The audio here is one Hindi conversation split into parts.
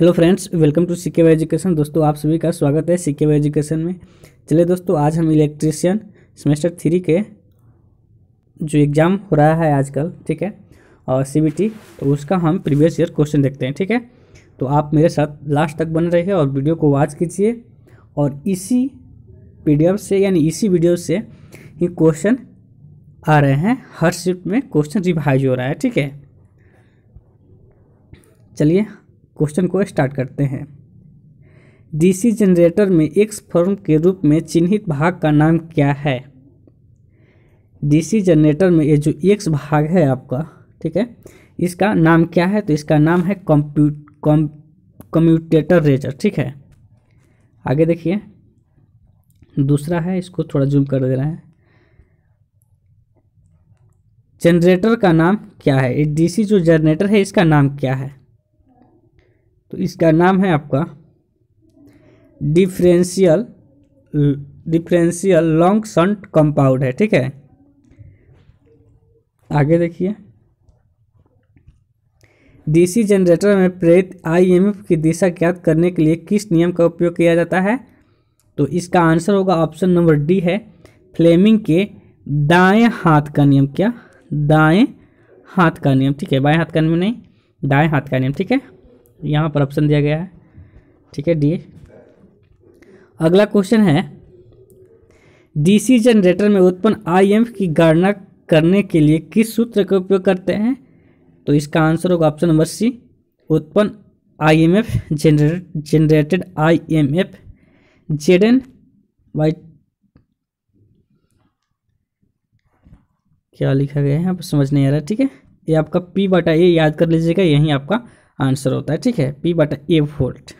हेलो फ्रेंड्स वेलकम टू सिक्के वाई एजुकेशन दोस्तों आप सभी का स्वागत है सिक्के वाई एजुकेशन में चलिए दोस्तों आज हम इलेक्ट्रिशियन सेमेस्टर थ्री के जो एग्ज़ाम हो रहा है आजकल ठीक है और टी तो उसका हम प्रीवियस ईयर क्वेश्चन देखते हैं ठीक है तो आप मेरे साथ लास्ट तक बन रहे और वीडियो को वॉच कीजिए और इसी पी से यानी इसी वीडियो से ही क्वेश्चन आ रहे हैं हर शिफ्ट में क्वेश्चन रिवाइज हो रहा है ठीक है चलिए क्वेश्चन को स्टार्ट करते हैं डीसी जनरेटर में एक्स फॉर्म के रूप में चिन्हित भाग का नाम क्या है डीसी जनरेटर में ये जो एक्स भाग है आपका ठीक है इसका नाम क्या है तो इसका नाम है कंप्यूट कॉम कम्यूटेटर रेजर ठीक है आगे देखिए दूसरा है इसको थोड़ा जूम कर दे रहे हैं जनरेटर का नाम क्या है डीसी जो जनरेटर है इसका नाम क्या है तो इसका नाम है आपका differential differential long shunt compound है ठीक है आगे देखिए डीसी जनरेटर में प्रेरित आईएमएफ की दिशा ज्ञात करने के लिए किस नियम का उपयोग किया जाता है तो इसका आंसर होगा ऑप्शन नंबर डी है फ्लेमिंग के दाएं हाथ का नियम क्या दाएं हाथ का नियम ठीक है बाएं हाथ का नियम नहीं दाएं हाथ का नियम ठीक है यहाँ पर ऑप्शन दिया गया है ठीक है डी अगला क्वेश्चन है डीसी जनरेटर में उत्पन्न आईएम की गणना करने के लिए किस सूत्र का उपयोग करते हैं तो इसका आंसर होगा ऑप्शन नंबर सी उत्पन्न आईएमएफ एम जनरेटेड आईएमएफ जेडन वाई क्या लिखा गया है आप समझ नहीं आ रहा ठीक है ये आपका पी बटा ए याद कर लीजिएगा यही आपका आंसर होता है ठीक है पी बटा ए वोल्ट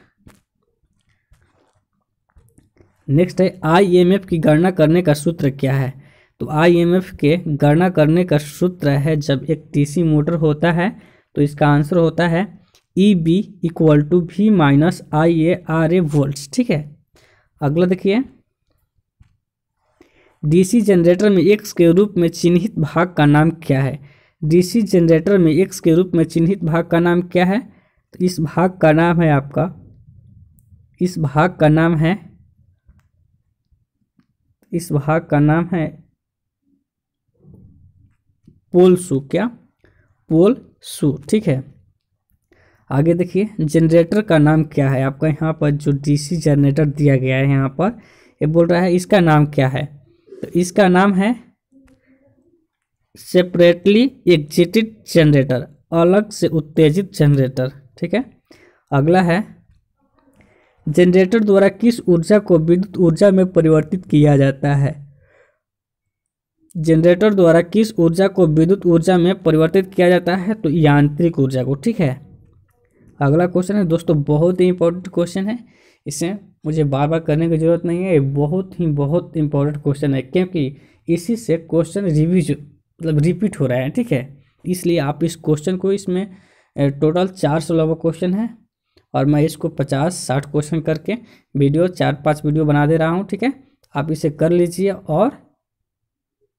नेक्स्ट है आईएमएफ की गणना करने का सूत्र क्या है तो आईएमएफ के गणना करने का सूत्र है जब एक टीसी मोटर होता है तो इसका आंसर होता है E B equal to V minus I A R A volt ठीक है अगला देखिए डीसी जनरेटर में एक्स के रूप में चिन्हित भाग का नाम क्या है डीसी जनरेटर में एक्स के रूप में चिन्हित भाग का नाम क्या है तो इस भाग का नाम है आपका इस भाग का नाम है इस भाग का नाम है पोल सू क्या पोल सू ठीक है आगे देखिए जनरेटर का नाम क्या है आपका यहाँ पर जो डीसी जनरेटर दिया गया है यहाँ पर ये बोल रहा है इसका नाम क्या है तो इसका नाम है सेपरेटली एग्जिटेड जनरेटर अलग से उत्तेजित जनरेटर ठीक है अगला है जनरेटर द्वारा किस ऊर्जा को विद्युत ऊर्जा में परिवर्तित किया जाता है जनरेटर द्वारा किस ऊर्जा को विद्युत ऊर्जा में परिवर्तित किया जाता है तो यांत्रिक ऊर्जा को ठीक है अगला क्वेश्चन है दोस्तों बहुत ही इंपॉर्टेंट क्वेश्चन है इसे मुझे बार बार करने की जरूरत नहीं है बहुत ही बहुत इंपॉर्टेंट क्वेश्चन है क्योंकि इसी से क्वेश्चन रिव्यूज मतलब रिपीट हो रहा है ठीक है इसलिए आप इस क्वेश्चन को इसमें टोटल चार सोलह का क्वेश्चन है और मैं इसको पचास साठ क्वेश्चन करके वीडियो चार पांच वीडियो बना दे रहा हूँ ठीक है आप इसे कर लीजिए और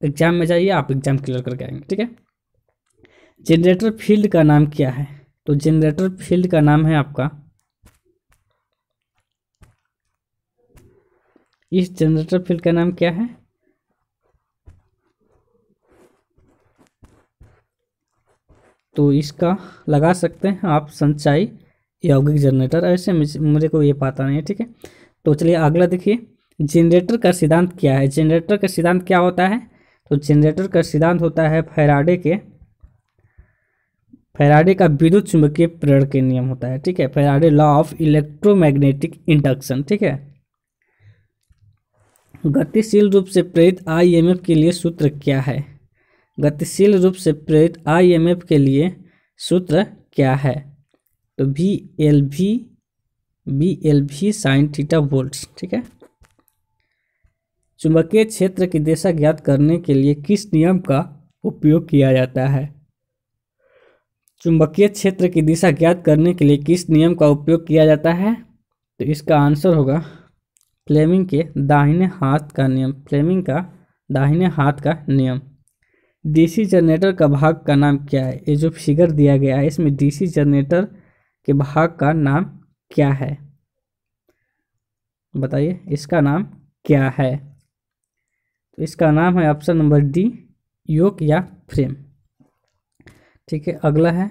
एग्ज़ाम में जाइए आप एग्ज़ाम क्लियर करके आएंगे ठीक है जनरेटर फील्ड का नाम क्या है तो जनरेटर फील्ड का नाम है आपका इस जनरेटर फील्ड का नाम क्या है तो इसका लगा सकते हैं आप संचाई यौगिक जनरेटर ऐसे मुझे को ये पता नहीं है ठीक है तो चलिए अगला देखिए जनरेटर का सिद्धांत क्या है जनरेटर का सिद्धांत क्या होता है तो जनरेटर का सिद्धांत होता है फैराडे के फैराडे का विद्युत चुंबकीय प्रेरण के नियम होता है ठीक है Faraday law of electromagnetic induction ठीक है गतिशील रूप से प्रेरित आईएमएफ के लिए सूत्र क्या है गतिशील रूप से प्रेरित आईएमएफ के लिए सूत्र क्या है तो V L V B L V sine theta volt ठीक है चुंबकीय क्षेत्र की दिशा ज्ञात करने के लिए किस नियम का उपयोग किया जाता है चुंबकीय क्षेत्र की दिशा ज्ञात करने के लिए किस नियम का उपयोग किया जाता है तो इसका आंसर होगा फ्लेमिंग के दाहिने हाथ का नियम फ्लेमिंग का दाहिने हाथ का नियम डीसी जनरेटर का भाग का नाम क्या है ये जो फिगर दिया गया है इसमें डीसी जनरेटर के भाग का नाम क्या है बताइए इसका नाम क्या है तो इसका नाम है ऑप्शन नंबर डी योक या फ्रेम ठीक है अगला है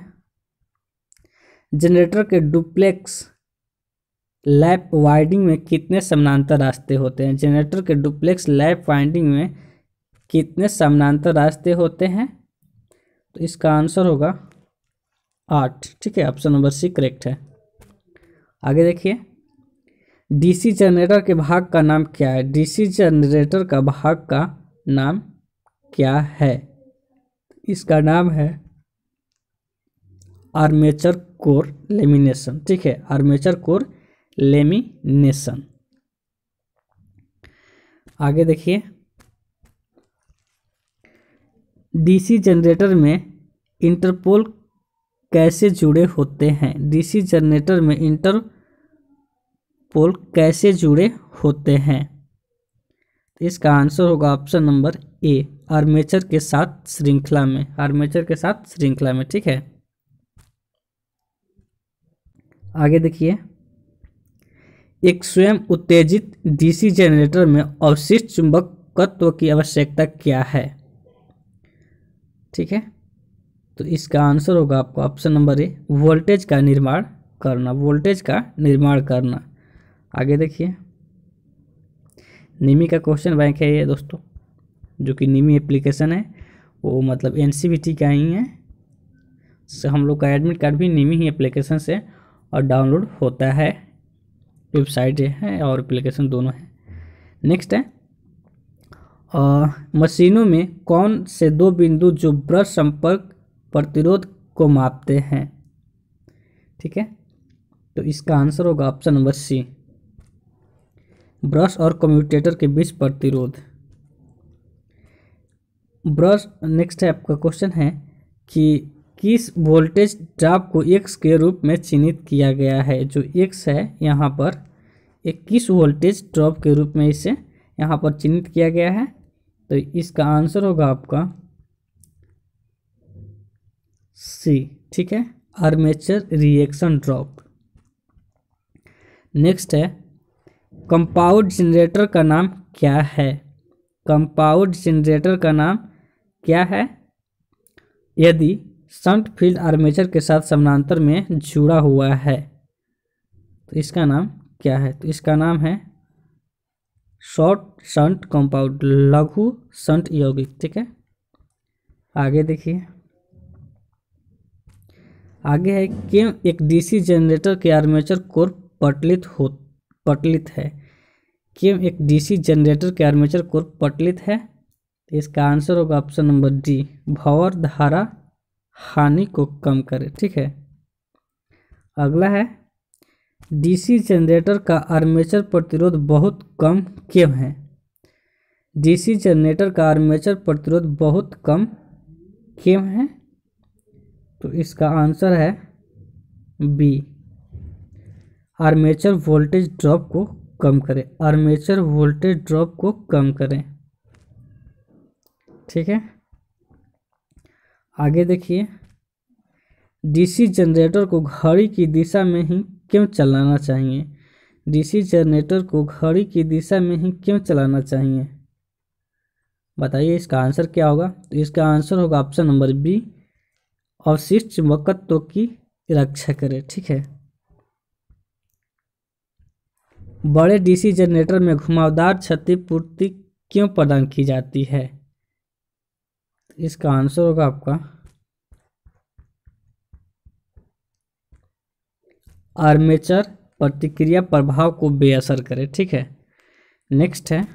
जनरेटर के डुप्लेक्स लैप वाइंडिंग में कितने समानांतर रास्ते होते हैं जनरेटर के डुप्लेक्स लैप वाइंडिंग में कितने समानांतर रास्ते होते हैं तो इसका आंसर होगा आठ ठीक है ऑप्शन नंबर सी करेक्ट है आगे देखिए डीसी जनरेटर के भाग का नाम क्या है डीसी जनरेटर का भाग का नाम क्या है इसका नाम है आर्मेचर कोर लेमिनेशन ठीक है आर्मेचर कोर लेमिनेशन आगे देखिए डीसी जनरेटर में इंटरपोल कैसे जुड़े होते हैं डीसी जनरेटर में इंटरपोल कैसे जुड़े होते हैं इसका आंसर होगा ऑप्शन नंबर ए आर्मेचर के साथ श्रृंखला में आर्मेचर के साथ श्रृंखला में ठीक है आगे देखिए एक स्वयं उत्तेजित डीसी जनरेटर में अवशिष्ट चुंबकत्व की आवश्यकता क्या है ठीक है तो इसका आंसर होगा आपका ऑप्शन नंबर ए वोल्टेज का निर्माण करना वोल्टेज का निर्माण करना आगे देखिए निमी का क्वेश्चन बैंक है ये दोस्तों जो कि निमी एप्लीकेशन है वो मतलब एन का ही है से हम लोग का एडमिट कार्ड भी निमी ही एप्लीकेशन से और डाउनलोड होता है वेबसाइट है और एप्लीकेशन दोनों है नेक्स्ट है आ, मशीनों में कौन से दो बिंदु जो ब्रश संपर्क प्रतिरोध को मापते हैं ठीक है तो इसका आंसर होगा ऑप्शन नंबर सी ब्रश और कम्यूटेटर के बीच प्रतिरोध ब्रश नेक्स्ट है आपका क्वेश्चन है कि किस वोल्टेज ड्राप को एक्स के रूप में चिन्हित किया गया है जो एक्स है यहाँ पर एक किस वोल्टेज ड्रॉप के रूप में इसे यहाँ पर चिन्हित किया गया है तो इसका आंसर होगा आपका सी ठीक है आर्मेचर रिएक्शन ड्रॉप नेक्स्ट है कंपाउंड जनरेटर का नाम क्या है कंपाउंड जनरेटर का नाम क्या है यदि संट फील्ड आर्मेचर के साथ समानांतर में जुड़ा हुआ है तो इसका नाम क्या है तो इसका नाम है शॉर्ट संट कंपाउंड लघु संट यौगिक ठीक है आगे देखिए आगे है केम एक डीसी जनरेटर के आर्मेचर कोर पटलित हो पटलित है केम एक डीसी जनरेटर के आर्मेचर कोर पटलित है तो इसका आंसर होगा ऑप्शन नंबर डी भवर धारा हानि को कम करे ठीक है अगला है डीसी जनरेटर का आर्मेचर प्रतिरोध बहुत कम क्यों है डीसी जनरेटर का आर्मेचर प्रतिरोध बहुत कम क्यों है तो इसका आंसर है बी आर्मेचर वोल्टेज ड्रॉप को कम करें आर्मेचर वोल्टेज ड्रॉप को कम करें ठीक है आगे देखिए डीसी जनरेटर को घड़ी की दिशा में ही क्यों चलाना चाहिए डीसी जनरेटर को घड़ी की दिशा में ही क्यों चलाना चाहिए बताइए इसका आंसर क्या होगा तो इसका आंसर होगा ऑप्शन नंबर बी अवशिष्ट चुंबकत्व की रक्षा करे ठीक है बड़े डीसी जनरेटर में घुमावदार क्षतिपूर्ति क्यों प्रदान की जाती है इसका आंसर होगा आपका आर्मेचर प्रतिक्रिया प्रभाव को बेअसर करे ठीक है नेक्स्ट है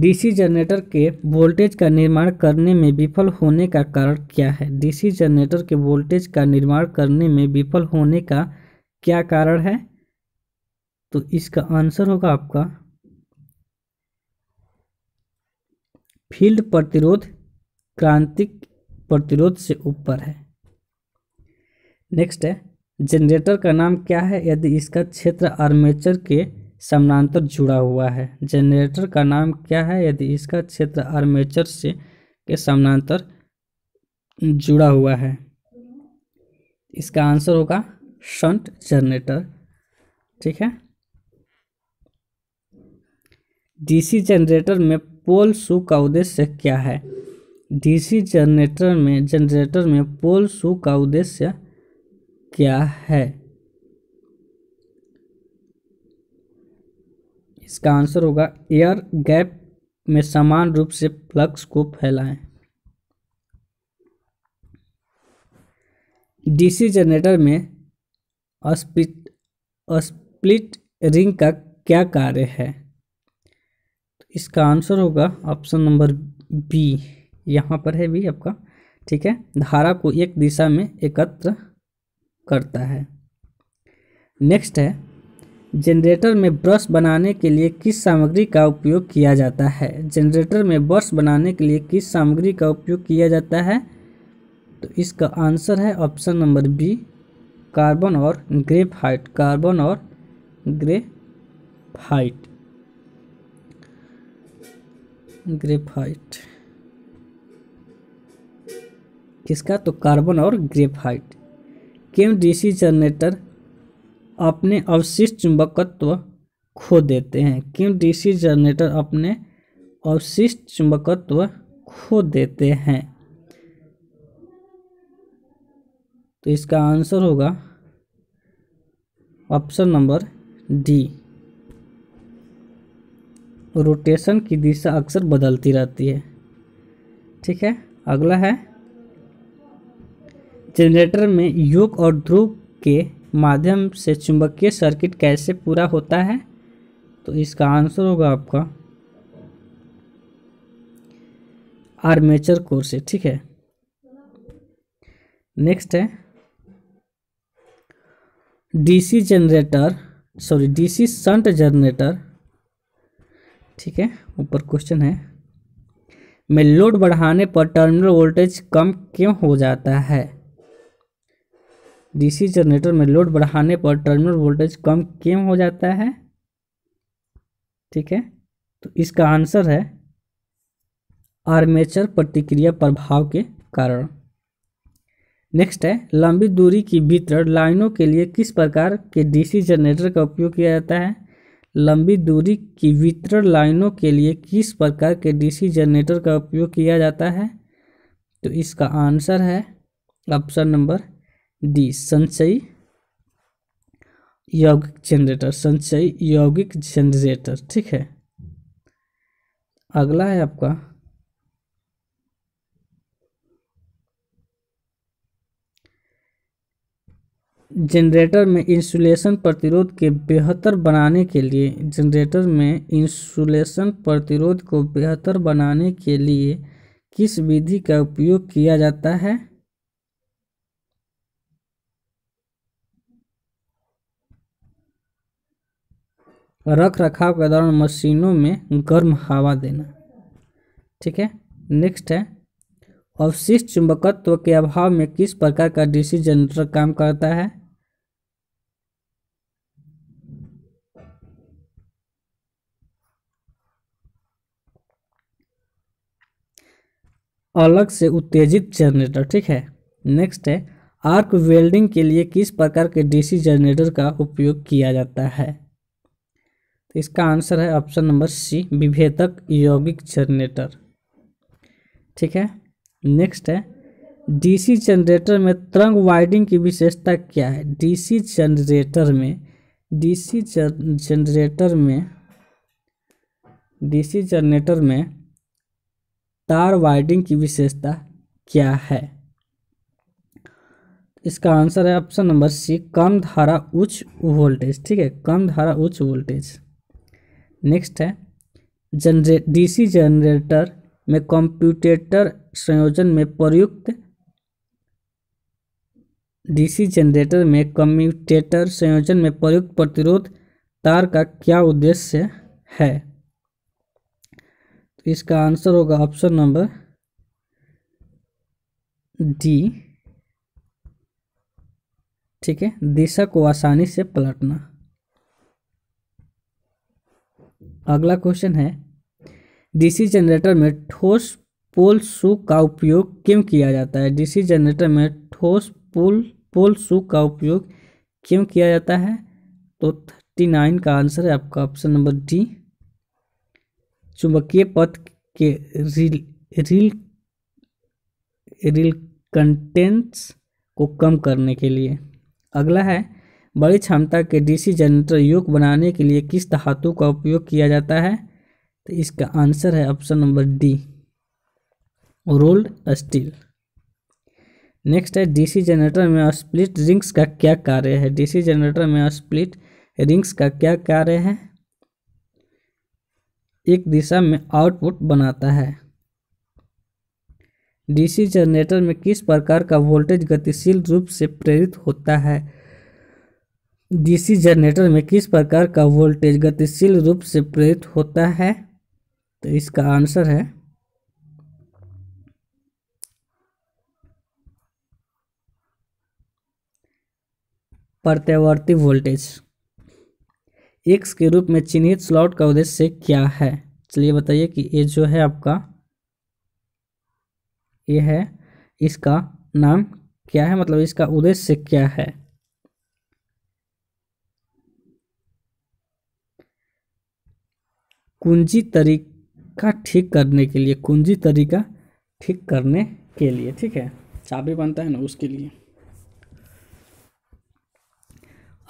डीसी जनरेटर के वोल्टेज का निर्माण करने में विफल होने का कारण क्या है डीसी जनरेटर के वोल्टेज का निर्माण करने में विफल होने का क्या कारण है तो इसका आंसर होगा आपका फील्ड प्रतिरोध क्रांतिक प्रतिरोध से ऊपर है नेक्स्ट है जनरेटर का नाम क्या है यदि इसका क्षेत्र आर्मेचर के समानांतर जुड़ा हुआ है जनरेटर का नाम क्या है यदि इसका क्षेत्र आर्मेचर से के समानांतर जुड़ा हुआ है इसका आंसर होगा शंट जनरेटर ठीक है डीसी जनरेटर में पोल शू का उद्देश्य क्या है डीसी जनरेटर में जनरेटर में पोल शू का उद्देश्य क्या है इसका आंसर होगा एयर गैप में समान रूप से फ्लक्स को फैलाएं डीसी जनरेटर में स्प्लिट स्प्लिट रिंग का क्या कार्य है तो इसका आंसर होगा ऑप्शन नंबर बी यहाँ पर है भी आपका ठीक है धारा को एक दिशा में एकत्र करता है नेक्स्ट है जनरेटर में ब्रश बनाने के लिए किस सामग्री का उपयोग किया जाता है जनरेटर में ब्रश बनाने के लिए किस सामग्री का उपयोग किया जाता है तो इसका आंसर है ऑप्शन नंबर बी कार्बन और ग्रेफाइट कार्बन और ग्रेफाइट ग्रेफाइट किसका तो कार्बन और ग्रेफाइट क्यों डीसी जनरेटर अपने अवशिष्ट चुंबकत्व खो देते हैं क्यों डीसी जनरेटर अपने अवशिष्ट चुंबकत्व खो देते हैं तो इसका आंसर होगा ऑप्शन नंबर डी रोटेशन की दिशा अक्सर बदलती रहती है ठीक है अगला है जनरेटर में योग और ध्रुव के माध्यम से चुंबकीय सर्किट कैसे पूरा होता है तो इसका आंसर होगा आपका आर्मेचर कोर से ठीक है नेक्स्ट है DC generator sorry DC shunt generator ठीक है ऊपर क्वेश्चन है में लोड बढ़ाने पर टर्मिनल वोल्टेज कम क्यों हो जाता है डीसी जनरेटर में लोड बढ़ाने पर टर्मिनल वोल्टेज कम क्यों हो जाता है ठीक है तो इसका आंसर है आर्मेचर प्रतिक्रिया प्रभाव के कारण नेक्स्ट है लंबी दूरी की वितरण लाइनों के लिए किस प्रकार के डीसी जनरेटर का उपयोग किया जाता है लंबी दूरी की वितरण लाइनों के लिए किस प्रकार के डीसी जनरेटर का उपयोग किया जाता है तो इसका आंसर है ऑप्शन नंबर डी संचयी यौगिक जनरेटर संचयी यौगिक जनरेटर ठीक है अगला है आपका जनरेटर में इंसुलेशन प्रतिरोध के बेहतर बनाने के लिए जनरेटर में इंसुलेशन प्रतिरोध को बेहतर बनाने के लिए किस विधि का उपयोग किया जाता है रख रखाव के दौरान मशीनों में गर्म हवा देना ठीक है नेक्स्ट है अवशिष्ट चुंबकत्व के अभाव में किस प्रकार का डीसी जनरेटर काम करता है अलग से उत्तेजित जनरेटर ठीक है नेक्स्ट है आर्क वेल्डिंग के लिए किस प्रकार के डीसी जनरेटर का उपयोग किया जाता है तो इसका आंसर है ऑप्शन नंबर सी विभेदक यौगिक जनरेटर ठीक है नेक्स्ट है डीसी जनरेटर में तरंग वाइडिंग की विशेषता क्या है डीसी जनरेटर में डीसी जनरेटर में डीसी जनरेटर में तार वाइडिंग की विशेषता क्या है इसका आंसर है ऑप्शन नंबर सी कम धारा उच्च वोल्टेज ठीक है कम धारा उच्च वोल्टेज नेक्स्ट है जनरे डीसी जनरेटर में कंप्यूटेटर संयोजन में प्रयुक्त डीसी जनरेटर में कम्यूटेटर संयोजन में प्रयुक्त प्रतिरोध तार का क्या उद्देश्य है तो इसका आंसर होगा ऑप्शन नंबर डी ठीक है दिशा को आसानी से पलटना अगला क्वेश्चन है डीसी जनरेटर में ठोस पोल सू का उपयोग क्यों किया जाता है डीसी जनरेटर में ठोस पोल पोल सू का उपयोग क्यों किया जाता है तो थर्टी नाइन का आंसर है आपका ऑप्शन नंबर डी चुंबकीय पथ के रिल रिल रिल कंटेंट्स को कम करने के लिए अगला है बड़ी क्षमता के डीसी जनरेटर योग बनाने के लिए किस धातु का उपयोग किया जाता है तो इसका आंसर है option number D rolled steel next है डीसी जनरेटर में स्प्लिट रिंग्स का क्या कार्य है डीसी जनरेटर में स्प्लिट रिंग्स का क्या कार्य है एक दिशा में आउटपुट बनाता है डीसी जनरेटर में किस प्रकार का वोल्टेज गतिशील रूप से प्रेरित होता है डीसी जनरेटर में किस प्रकार का वोल्टेज गतिशील रूप से प्रेरित होता है तो इसका आंसर है प्रत्यावर्ती वोल्टेज एक्स के रूप में चिन्हित स्लॉट का उद्देश्य क्या है चलिए बताइए कि ये जो है आपका ये है इसका नाम क्या है मतलब इसका उद्देश्य क्या है कुंजी तरीका ठीक करने के लिए कुंजी तरीका ठीक करने के लिए ठीक है चाबी बनता है ना उसके लिए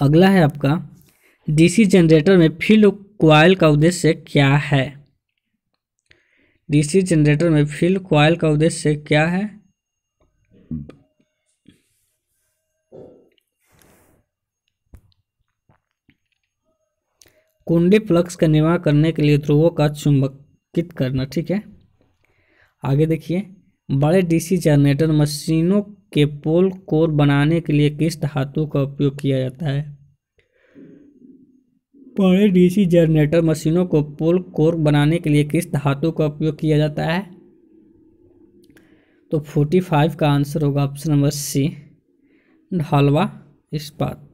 अगला है आपका डीसी जनरेटर में फील्ड क्वाइल का उद्देश्य क्या है डीसी जनरेटर में फील्ड क्वाइल का उद्देश्य क्या है कुंडी फ्लक्स का निर्माण करने के लिए ध्रुवों का चुंबकित करना ठीक है आगे देखिए बड़े डीसी जनरेटर मशीनों के पोल कोर बनाने के लिए किस धातु का उपयोग किया जाता है बड़े डीसी जनरेटर मशीनों को पोल कोर बनाने के लिए किस धातु का उपयोग किया जाता है तो फोर्टी फाइव का आंसर होगा ऑप्शन नंबर सी ढालवा इस्पात